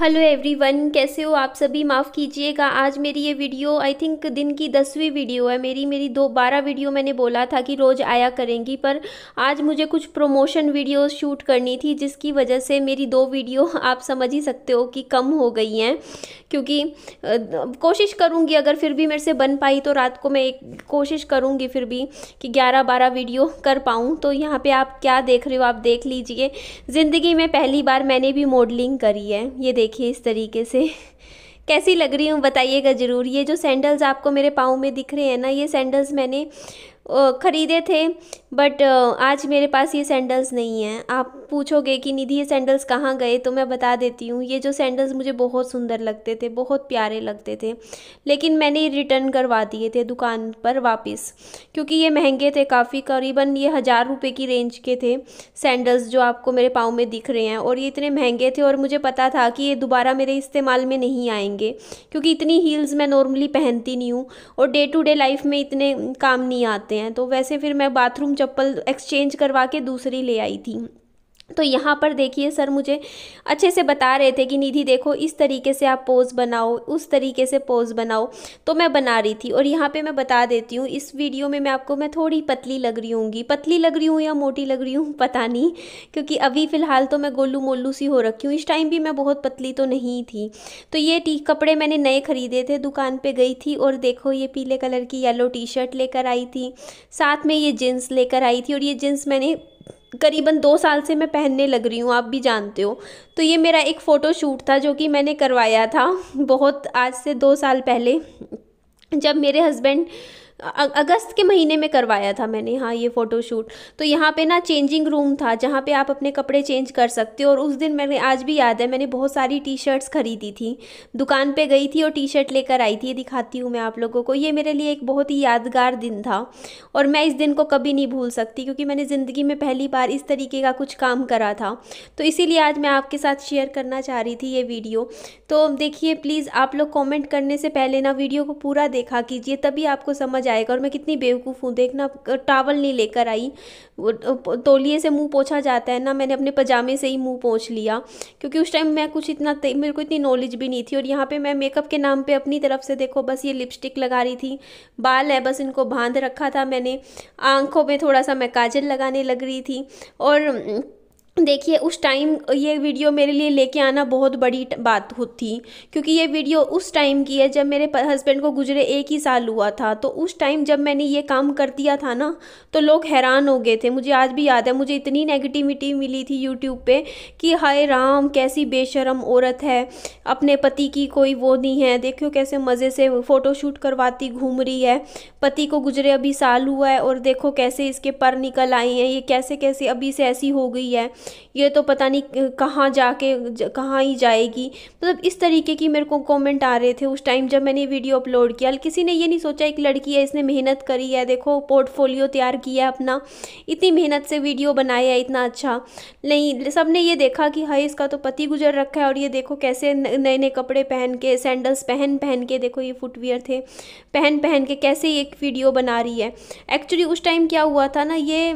hello everyone कैसे हो आप सभी माफ़ कीजिएगा आज मेरी ये वीडियो आई थिंक दिन की दसवीं वीडियो है मेरी मेरी दो बारह वीडियो मैंने बोला था कि रोज़ आया करेंगी पर आज मुझे कुछ प्रमोशन वीडियो शूट करनी थी जिसकी वजह से मेरी दो वीडियो आप समझ ही सकते हो कि कम हो गई हैं क्योंकि कोशिश करूँगी अगर फिर भी मेरे से बन पाई तो रात को मैं एक कोशिश करूँगी फिर भी कि ग्यारह बारह वीडियो कर पाऊँ तो यहाँ पर आप क्या देख रहे हो आप देख लीजिए ज़िंदगी में पहली बार मैंने भी मॉडलिंग करी है ये देख देखिए इस तरीके से कैसी लग रही हूँ बताइएगा ज़रूर ये जो सैंडल्स आपको मेरे पाँव में दिख रहे हैं ना ये सैंडल्स मैंने ख़रीदे थे बट आज मेरे पास ये सैंडल्स नहीं हैं आप पूछोगे कि निधि ये सैंडल्स कहाँ गए तो मैं बता देती हूँ ये जो सैंडल्स मुझे बहुत सुंदर लगते थे बहुत प्यारे लगते थे लेकिन मैंने रिटर्न करवा दिए थे दुकान पर वापस क्योंकि ये महंगे थे काफ़ी करीबन ये हज़ार रुपये की रेंज के थे सैंडल्स जो आपको मेरे पाँव में दिख रहे हैं और ये इतने महंगे थे और मुझे पता था कि ये दोबारा मेरे इस्तेमाल में नहीं आएंगे क्योंकि इतनी हील्स मैं नॉर्मली पहनती नहीं हूँ और डे टू डे लाइफ में इतने काम नहीं आते हैं तो वैसे फिर मैं बाथरूम चप्पल एक्सचेंज करवा के दूसरी ले आई थी तो यहाँ पर देखिए सर मुझे अच्छे से बता रहे थे कि निधि देखो इस तरीके से आप पोज़ बनाओ उस तरीके से पोज़ बनाओ तो मैं बना रही थी और यहाँ पे मैं बता देती हूँ इस वीडियो में मैं आपको मैं थोड़ी पतली लग रही हूँगी पतली लग रही हूँ या मोटी लग रही हूँ पता नहीं क्योंकि अभी फ़िलहाल तो मैं गोलू मोलू सी हो रखी हूँ इस टाइम भी मैं बहुत पतली तो नहीं थी तो ये टी कपड़े मैंने नए ख़रीदे थे दुकान पर गई थी और देखो ये पीले कलर की येलो टी शर्ट लेकर आई थी साथ में ये जीन्स लेकर आई थी और ये जीन्स मैंने करीबन दो साल से मैं पहनने लग रही हूँ आप भी जानते हो तो ये मेरा एक फ़ोटो शूट था जो कि मैंने करवाया था बहुत आज से दो साल पहले जब मेरे हस्बैंड अगस्त के महीने में करवाया था मैंने हाँ ये फ़ोटोशूट तो यहाँ पे ना चेंजिंग रूम था जहाँ पे आप अपने कपड़े चेंज कर सकते हो और उस दिन मैंने आज भी याद है मैंने बहुत सारी टी शर्ट्स खरीदी थी दुकान पे गई थी और टी शर्ट लेकर आई थी दिखाती हूँ मैं आप लोगों को ये मेरे लिए एक बहुत ही यादगार दिन था और मैं इस दिन को कभी नहीं भूल सकती क्योंकि मैंने ज़िंदगी में पहली बार इस तरीके का कुछ काम करा था तो इसीलिए आज मैं आपके साथ शेयर करना चाह रही थी ये वीडियो तो देखिए प्लीज़ आप लोग कॉमेंट करने से पहले ना वीडियो को पूरा देखा कीजिए तभी आपको समझ जाएगा और मैं कितनी बेवकूफ़ हूँ देखना टावल नहीं लेकर आई तोलिए से मुंह पोछा जाता है ना मैंने अपने पजामे से ही मुंह पोछ लिया क्योंकि उस टाइम मैं कुछ इतना मेरे को इतनी नॉलेज भी नहीं थी और यहाँ पे मैं मेकअप के नाम पे अपनी तरफ से देखो बस ये लिपस्टिक लगा रही थी बाल है बस इनको बांध रखा था मैंने आँखों में थोड़ा सा मैं काजल लगाने लग रही थी और देखिए उस टाइम ये वीडियो मेरे लिए लेके आना बहुत बड़ी बात थी क्योंकि ये वीडियो उस टाइम की है जब मेरे हस्बैंड को गुजरे एक ही साल हुआ था तो उस टाइम जब मैंने ये काम कर दिया था ना तो लोग हैरान हो गए थे मुझे आज भी याद है मुझे इतनी नेगेटिविटी मिली थी यूट्यूब पे कि हाय राम कैसी बेशरम औरत है अपने पति की कोई वो नहीं है देखो कैसे मज़े से फ़ोटोशूट करवाती घूम रही है पति को गुजरे अभी साल हुआ है और देखो कैसे इसके पर निकल आई हैं ये कैसे कैसे अभी से ऐसी हो गई है ये तो पता नहीं कहाँ जाके कहाँ ही जाएगी मतलब इस तरीके की मेरे को कमेंट आ रहे थे उस टाइम जब मैंने वीडियो अपलोड किया किसी ने ये नहीं सोचा एक लड़की है इसने मेहनत करी है देखो पोर्टफोलियो तैयार किया अपना इतनी मेहनत से वीडियो बनाया इतना अच्छा नहीं सब ने ये देखा कि हाई इसका तो पति गुजर रखा है और ये देखो कैसे नए नए कपड़े पहन के सैंडल्स पहन पहन के देखो ये फुटवेयर थे पहन पहन के कैसे एक वीडियो बना रही है एक्चुअली उस टाइम क्या हुआ था ना ये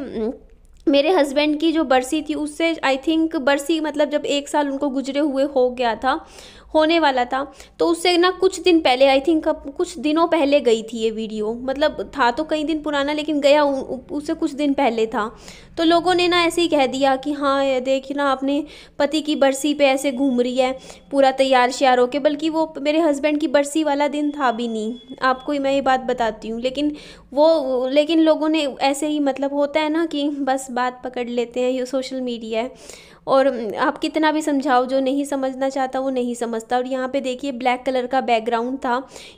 मेरे हस्बैंड की जो बरसी थी उससे आई थिंक बरसी मतलब जब एक साल उनको गुजरे हुए हो गया था होने वाला था तो उससे ना कुछ दिन पहले आई थिंक कुछ दिनों पहले गई थी ये वीडियो मतलब था तो कई दिन पुराना लेकिन गया उससे कुछ दिन पहले था तो लोगों ने ना ऐसे ही कह दिया कि हाँ ये देखिए ना अपने पति की बरसी पे ऐसे घूम रही है पूरा तैयार श्यार होके बल्कि वो मेरे हस्बैंड की बरसी वाला दिन था भी नहीं आपको मैं ये बात बताती हूँ लेकिन वो लेकिन लोगों ने ऐसे ही मतलब होता है ना कि बस बात पकड़ लेते हैं ये सोशल मीडिया है और आप कितना भी समझाओ जो नहीं समझना चाहता वो नहीं समझता और यहाँ पे देखिए ब्लैक कलर का बैकग्राउंड था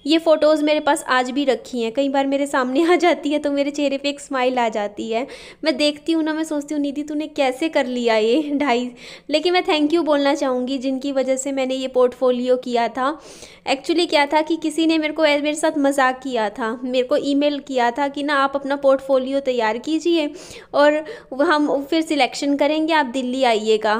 ये फ़ोटोज़ मेरे पास आज भी रखी हैं कई बार मेरे सामने आ जाती है तो मेरे चेहरे पर एक स्माइल आ जाती है मैं देखती हूँ ना मैं सोचती हूँ निधि तूने कैसे कर लिया ये ढाई लेकिन मैं थैंक यू बोलना चाहूँगी जिनकी वजह से मैंने ये पोर्टफोलियो किया था एक्चुअली क्या था कि किसी ने मेरे को मेरे साथ मजाक किया था मेरे को ई किया था कि ना आप अपना पोर्टफोलियो तैयार कीजिए और हम फिर सिलेक्शन करेंगे आप दिल्ली आइए का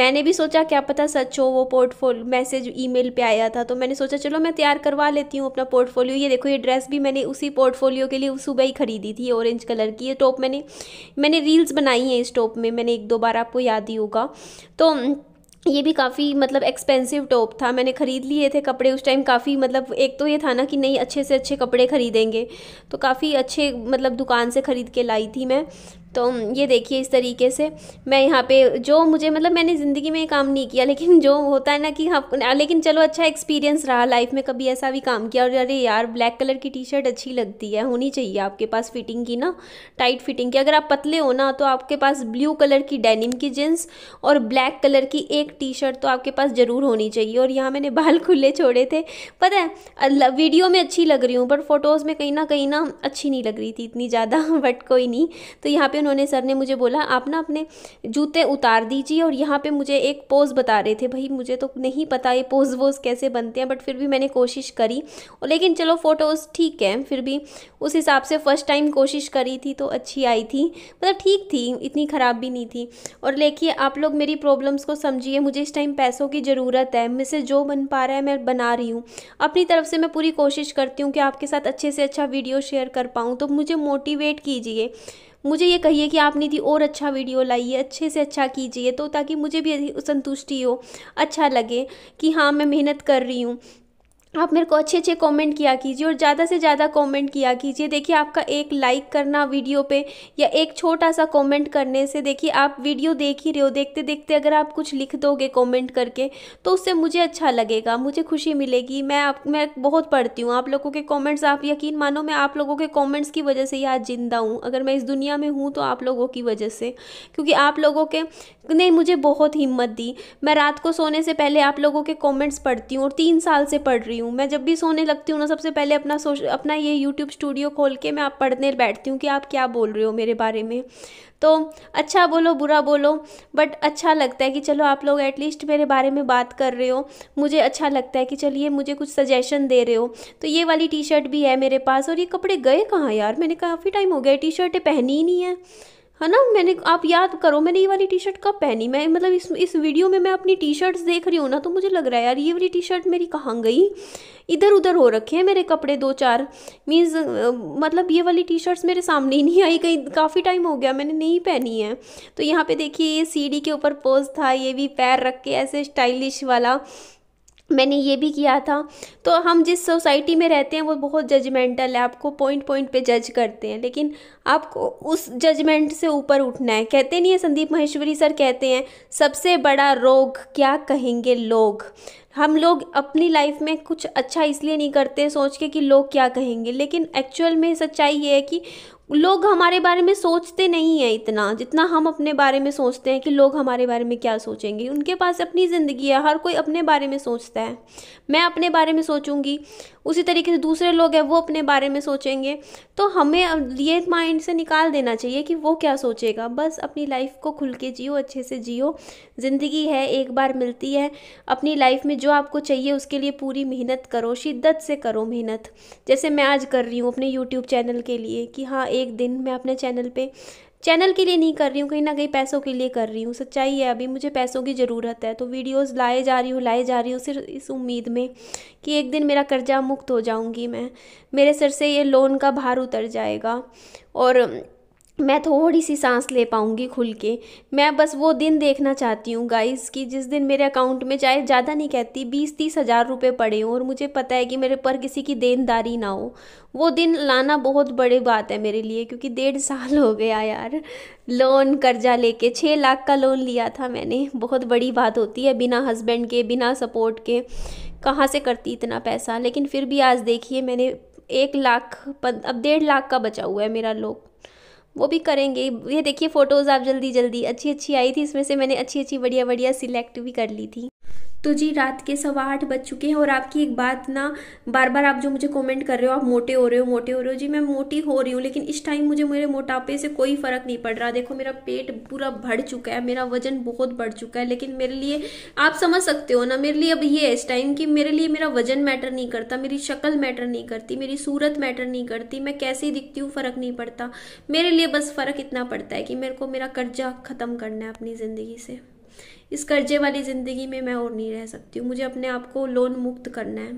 मैंने भी सोचा क्या पता सच हो वो पोर्टफोलियो मैसेज ईमेल पे आया था तो मैंने सोचा चलो मैं तैयार करवा लेती हूँ अपना पोर्टफोलियो ये देखो ये ड्रेस भी मैंने उसी पोर्टफोलियो के लिए सुबह ही खरीदी थी ऑरेंज कलर की ये टॉप मैंने मैंने रील्स बनाई हैं इस टॉप में मैंने एक दो बार आपको याद ही होगा तो ये भी काफ़ी मतलब एक्सपेंसिव टॉप था मैंने ख़रीद लिए थे कपड़े उस टाइम काफ़ी मतलब एक तो ये था ना कि नहीं अच्छे से अच्छे कपड़े खरीदेंगे तो काफ़ी अच्छे मतलब दुकान से ख़रीद के लाई थी मैं तो ये देखिए इस तरीके से मैं यहाँ पे जो मुझे मतलब मैंने ज़िंदगी में काम नहीं किया लेकिन जो होता है ना कि हाँ लेकिन चलो अच्छा एक्सपीरियंस रहा लाइफ में कभी ऐसा भी काम किया और अरे यार ब्लैक कलर की टी शर्ट अच्छी लगती है होनी चाहिए आपके पास फिटिंग की ना टाइट फिटिंग की अगर आप पतले हो ना तो आपके पास ब्लू कलर की डेनिम की जीन्स और ब्लैक कलर की एक टी शर्ट तो आपके पास ज़रूर होनी चाहिए और यहाँ मैंने बाल खुले छोड़े थे पता है वीडियो में अच्छी लग रही हूँ पर फोटोज़ में कहीं ना कहीं ना अच्छी नहीं लग रही थी इतनी ज़्यादा बट कोई नहीं तो यहाँ पर उन्होंने सर ने मुझे बोला आप ना अपने जूते उतार दीजिए और यहाँ पे मुझे एक पोज़ बता रहे थे भाई मुझे तो नहीं पता ये पोज़ वोज़ कैसे बनते हैं बट फिर भी मैंने कोशिश करी और लेकिन चलो फ़ोटोज़ ठीक है फिर भी उस हिसाब से फ़र्स्ट टाइम कोशिश करी थी तो अच्छी आई थी मतलब ठीक थी इतनी ख़राब भी नहीं थी और देखिए आप लोग मेरी प्रॉब्लम्स को समझिए मुझे इस टाइम पैसों की ज़रूरत है मुझसे जो बन पा रहा है मैं बना रही हूँ अपनी तरफ से मैं पूरी कोशिश करती हूँ कि आपके साथ अच्छे से अच्छा वीडियो शेयर कर पाऊँ तो मुझे मोटिवेट कीजिए मुझे ये कहिए कि आप निधि और अच्छा वीडियो लाइए अच्छे से अच्छा कीजिए तो ताकि मुझे भी संतुष्टि हो अच्छा लगे कि हाँ मैं मेहनत कर रही हूँ आप मेरे को अच्छे अच्छे कमेंट किया कीजिए और ज़्यादा से ज़्यादा कमेंट किया कीजिए देखिए आपका एक लाइक करना वीडियो पे या एक छोटा सा कमेंट करने से देखिए आप वीडियो देख ही रहे हो देखते देखते अगर आप कुछ लिख दोगे कमेंट करके तो उससे मुझे अच्छा लगेगा मुझे खुशी मिलेगी मैं आप मैं बहुत पढ़ती हूँ आप लोगों के कॉमेंट्स आप यकीन मानो मैं आप लोगों के कॉमेंट्स की वजह से ही आज ज़िंदा हूँ अगर मैं इस दुनिया में हूँ तो आप लोगों की वजह से क्योंकि आप लोगों के ने मुझे बहुत हिम्मत दी मैं रात को सोने से पहले आप लोगों के कॉमेंट्स पढ़ती हूँ और तीन साल से पढ़ रही हूँ हूँ मैं जब भी सोने लगती हूँ ना सबसे पहले अपना सोश अपना ये यूट्यूब स्टूडियो खोल के मैं आप पढ़ने बैठती हूँ कि आप क्या बोल रहे हो मेरे बारे में तो अच्छा बोलो बुरा बोलो बट अच्छा लगता है कि चलो आप लोग एटलीस्ट मेरे बारे में बात कर रहे हो मुझे अच्छा लगता है कि चलिए मुझे कुछ सजेशन दे रहे हो तो ये वाली टी शर्ट भी है मेरे पास और ये कपड़े गए कहाँ यार मैंने काफ़ी टाइम हो गया टी शर्टें पहनी ही नहीं है है ना मैंने आप याद करो मैंने ये वाली टी शर्ट कब पहनी मैं मतलब इस इस वीडियो में मैं अपनी टी शर्ट्स देख रही हूँ ना तो मुझे लग रहा है यार ये वाली टी शर्ट मेरी कहाँ गई इधर उधर हो रखे हैं मेरे कपड़े दो चार मीन्स मतलब ये वाली टी शर्ट्स मेरे सामने ही नहीं आई कहीं काफ़ी टाइम हो गया मैंने नहीं पहनी है तो यहाँ पे देखिए ये सी के ऊपर पोज था ये भी पैर रख के ऐसे स्टाइलिश वाला मैंने ये भी किया था तो हम जिस सोसाइटी में रहते हैं वो बहुत जजमेंटल है आपको पॉइंट पॉइंट पे जज करते हैं लेकिन आपको उस जजमेंट से ऊपर उठना है कहते नहीं है संदीप महेश्वरी सर कहते हैं सबसे बड़ा रोग क्या कहेंगे लोग हम लोग अपनी लाइफ में कुछ अच्छा इसलिए नहीं करते सोच के कि लोग क्या कहेंगे लेकिन एक्चुअल में सच्चाई ये है कि लोग हमारे बारे में सोचते नहीं हैं इतना जितना हम अपने बारे में सोचते हैं कि लोग हमारे बारे में क्या सोचेंगे उनके पास अपनी ज़िंदगी है हर कोई अपने बारे में सोचता है मैं अपने बारे में सोचूंगी उसी तरीके से दूसरे लोग हैं वो अपने बारे में सोचेंगे तो हमें ये माइंड से निकाल देना चाहिए कि वो क्या सोचेगा बस अपनी लाइफ को खुल के जियो अच्छे से जियो ज़िंदगी है एक बार मिलती है अपनी लाइफ में जो आपको चाहिए उसके लिए पूरी मेहनत करो शिद्दत से करो मेहनत जैसे मैं आज कर रही हूँ अपने यूट्यूब चैनल के लिए कि हाँ एक दिन मैं अपने चैनल पर चैनल के लिए नहीं कर रही हूँ कहीं ना कहीं पैसों के लिए कर रही हूँ सच्चाई है अभी मुझे पैसों की ज़रूरत है तो वीडियोस लाए जा रही हूँ लाए जा रही हूँ सिर्फ इस उम्मीद में कि एक दिन मेरा कर्जा मुक्त हो जाऊँगी मैं मेरे सर से ये लोन का भार उतर जाएगा और मैं थोड़ी सी सांस ले पाऊँगी खुल के मैं बस वो दिन देखना चाहती हूँ गाइस कि जिस दिन मेरे अकाउंट में चाहे ज़्यादा नहीं कहती बीस तीस हज़ार रुपये पड़े हों और मुझे पता है कि मेरे पर किसी की देनदारी ना हो वो दिन लाना बहुत बड़ी बात है मेरे लिए क्योंकि डेढ़ साल हो गया यार लोन कर्जा लेके छः लाख का लोन लिया था मैंने बहुत बड़ी बात होती है बिना हस्बैंड के बिना सपोर्ट के कहाँ से करती इतना पैसा लेकिन फिर भी आज देखिए मैंने एक लाख अब डेढ़ लाख का बचा हुआ है मेरा लोग वो भी करेंगे ये देखिए फ़ोटोज़ आप जल्दी जल्दी अच्छी अच्छी आई थी इसमें से मैंने अच्छी अच्छी बढ़िया बढ़िया सिलेक्ट भी कर ली थी तो जी रात के सवा आठ बज चुके हैं और आपकी एक बात ना बार बार आप जो मुझे कमेंट कर रहे हो आप मोटे हो रहे हो मोटे हो रहे हो जी मैं मोटी हो रही हूँ लेकिन इस टाइम मुझे मेरे मोटापे से कोई फ़र्क नहीं पड़ रहा देखो मेरा पेट पूरा बढ़ चुका है मेरा वजन बहुत बढ़ चुका है लेकिन मेरे लिए आप समझ सकते हो ना मेरे लिए अब ये है इस टाइम कि मेरे लिए मेरा वजन मैटर नहीं करता मेरी शक्ल मैटर नहीं करती मेरी सूरत मैटर नहीं करती मैं कैसे दिखती हूँ फ़र्क नहीं पड़ता मेरे लिए बस फ़र्क इतना पड़ता है कि मेरे को मेरा कर्जा ख़त्म करना है अपनी ज़िंदगी से इस कर्जे वाली ज़िंदगी में मैं और नहीं रह सकती हूँ मुझे अपने आप को लोन मुक्त करना है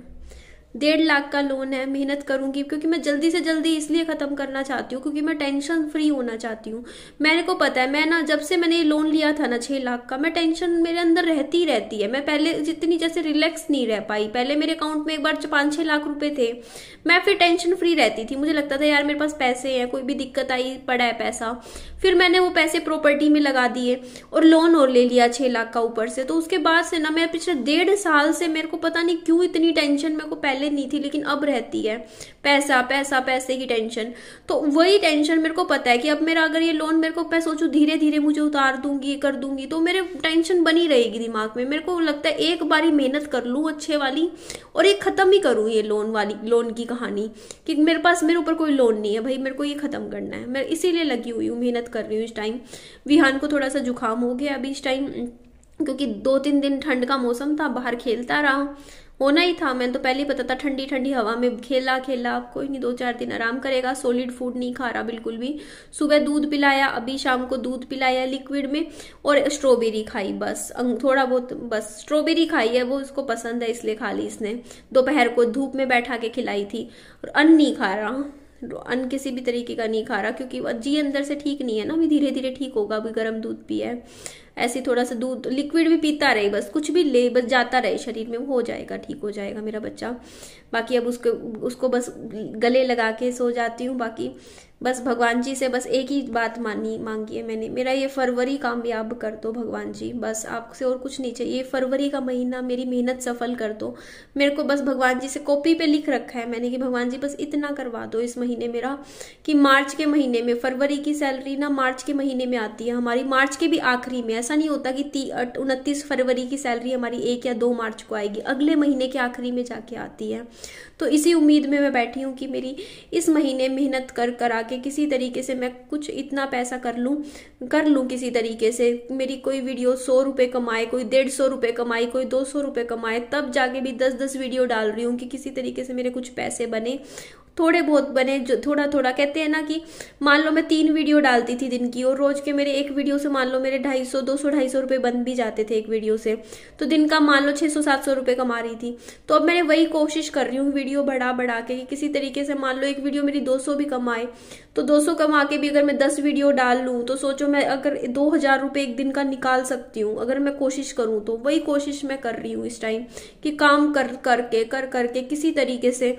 डेढ़ लाख का लोन है मेहनत करूंगी क्योंकि मैं जल्दी से जल्दी इसलिए ख़त्म करना चाहती हूँ क्योंकि मैं टेंशन फ्री होना चाहती हूँ मेरे को पता है मैं ना जब से मैंने लोन लिया था ना छह लाख का मैं टेंशन मेरे अंदर रहती रहती है मैं पहले जितनी जैसे रिलैक्स नहीं रह पाई पहले मेरे अकाउंट में एक बार पांच छह लाख रुपए थे मैं फिर टेंशन फ्री रहती थी मुझे लगता था यार मेरे पास पैसे है कोई भी दिक्कत आई पड़ा है पैसा फिर मैंने वो पैसे प्रॉपर्टी में लगा दिए और लोन और ले लिया छह लाख का ऊपर से तो उसके बाद से ना मैं पिछले डेढ़ साल से मेरे को पता नहीं क्यों इतनी टेंशन मेरे को पहले पहले नहीं थी लेकिन अब रहती है पैसा पैसा पैसे की टेंशन तो वही टेंशन मेरे को पता है कि अब मेरा अगर ये लोन मेरे को मैं सोचू धीरे धीरे मुझे उतार दूंगी कर दूंगी तो मेरे टेंशन बनी रहेगी दिमाग में मेरे को लगता है एक बारी मेहनत कर लूँ अच्छे वाली और ये ख़त्म ही करूँ ये लोन वाली लोन की कहानी कि मेरे पास मेरे ऊपर कोई लोन नहीं है भाई मेरे को ये ख़त्म करना है मैं इसीलिए लगी हुई हूँ मेहनत कर रही हूँ इस टाइम विहान को थोड़ा सा जुकाम हो गया अभी इस टाइम क्योंकि दो तीन दिन ठंड का मौसम था बाहर खेलता रहा होना ही था मैंने तो पहले ही पता था ठंडी ठंडी हवा में खेला खेला कोई नहीं दो चार दिन आराम करेगा सॉलिड फूड नहीं खा रहा बिल्कुल भी सुबह दूध पिलाया अभी शाम को दूध पिलाया लिक्विड में और स्ट्रॉबेरी खाई बस थोड़ा बहुत बस स्ट्रॉबेरी खाई है वो उसको पसंद है इसलिए खा ली इसने दोपहर को धूप में बैठा के खिलाई थी और अन्न नहीं खा रहा अन्न किसी भी तरीके का नहीं खा रहा क्योंकि जी अंदर से ठीक नहीं है ना अभी धीरे धीरे ठीक होगा अभी गर्म दूध पिया है ऐसे थोड़ा सा दूध लिक्विड भी पीता रहे बस कुछ भी ले बस जाता रहे शरीर में वो हो जाएगा ठीक हो जाएगा मेरा बच्चा बाकी अब उसको उसको बस गले लगा के सो जाती हूँ बाकी बस भगवान जी से बस एक ही बात मानी मांगी है मैंने मेरा ये फरवरी काम भी आप कर दो भगवान जी बस आपसे और कुछ नहीं चाहिए फरवरी का महीना मेरी मेहनत सफल कर दो मेरे को बस भगवान जी से कॉपी पे लिख रखा है मैंने कि भगवान जी बस इतना करवा दो इस महीने मेरा कि मार्च के महीने में फरवरी की सैलरी ना मार्च के महीने में आती है हमारी मार्च के भी आखिरी में ऐसा સાની હોતા કી 38 29 ફેબ્રુઆરી કી સેલરી હમારી 1 કે 2 માર્ચ કો આયેગી આગલે મહિને કે આખરી મે જાકે આતી હે તો ઇસી ઉમીદ મે મે બેઠી હુ કી મેરી ઇસ મહિને મહેનત કર કરા કે કિસી તરીકે સે મે કુછ ઇતના પૈસા કર લુ કર લુ કિસી તરીકે સે મેરી કોઈ વિડિયો 100 રૂપ કમાય કોઈ 150 રૂપ કમાય કોઈ 200 રૂપ કમાય તબ જાકે મે 10 10 વિડિયો ડાલ રહી હુ કી કિસી તરીકે સે મેરે કુછ પૈસે બને थोड़े बहुत बने जो थोड़ा थोड़ा कहते हैं ना कि मान लो मैं तीन वीडियो डालती थी दिन की और रोज के मेरे एक वीडियो से मान लो मेरे ढाई सौ दो सौ ढाई सौ रुपये बन भी जाते थे एक वीडियो से तो दिन का मान लो छः सौ सात सौ रुपये कमा रही थी तो अब मैंने वही कोशिश कर रही हूँ वीडियो बढ़ा बढ़ा के कि किसी तरीके से मान लो एक वीडियो मेरी दो सौ भी कमाए तो दो सौ कमा के भी अगर मैं दस वीडियो डाल लूँ तो सोचो मैं अगर दो हजार रुपये एक दिन का निकाल सकती हूँ अगर मैं कोशिश करूँ तो वही कोशिश मैं कर रही हूँ इस टाइम कि काम कर करके कर करके किसी तरीके से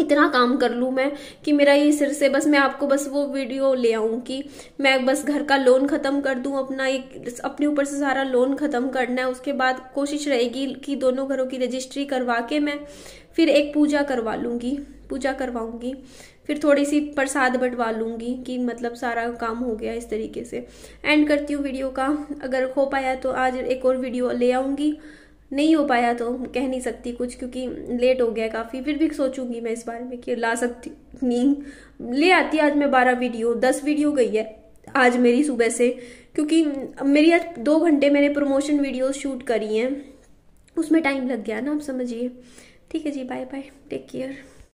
इतना काम कर लूँ मैं कि मेरा ये सिर से बस मैं आपको बस वो वीडियो ले आऊँ कि मैं बस घर का लोन ख़त्म कर दूँ अपना एक अपने ऊपर से सारा लोन ख़त्म करना है उसके बाद कोशिश रहेगी कि दोनों घरों की रजिस्ट्री करवा के मैं फिर एक पूजा करवा लूँगी पूजा करवाऊंगी फिर थोड़ी सी प्रसाद बंटवा लूँगी कि मतलब सारा काम हो गया इस तरीके से एंड करती हूँ वीडियो का अगर हो पाया तो आज एक और वीडियो ले आऊँगी नहीं हो पाया तो कह नहीं सकती कुछ क्योंकि लेट हो गया काफ़ी फिर भी सोचूंगी मैं इस बारे में कि ला सकती नहीं ले आती आज मैं बारह वीडियो दस वीडियो गई है आज मेरी सुबह से क्योंकि मेरी आज दो घंटे मैंने प्रमोशन वीडियो शूट करी हैं उसमें टाइम लग गया ना आप समझिए ठीक है जी बाय बाय टेक केयर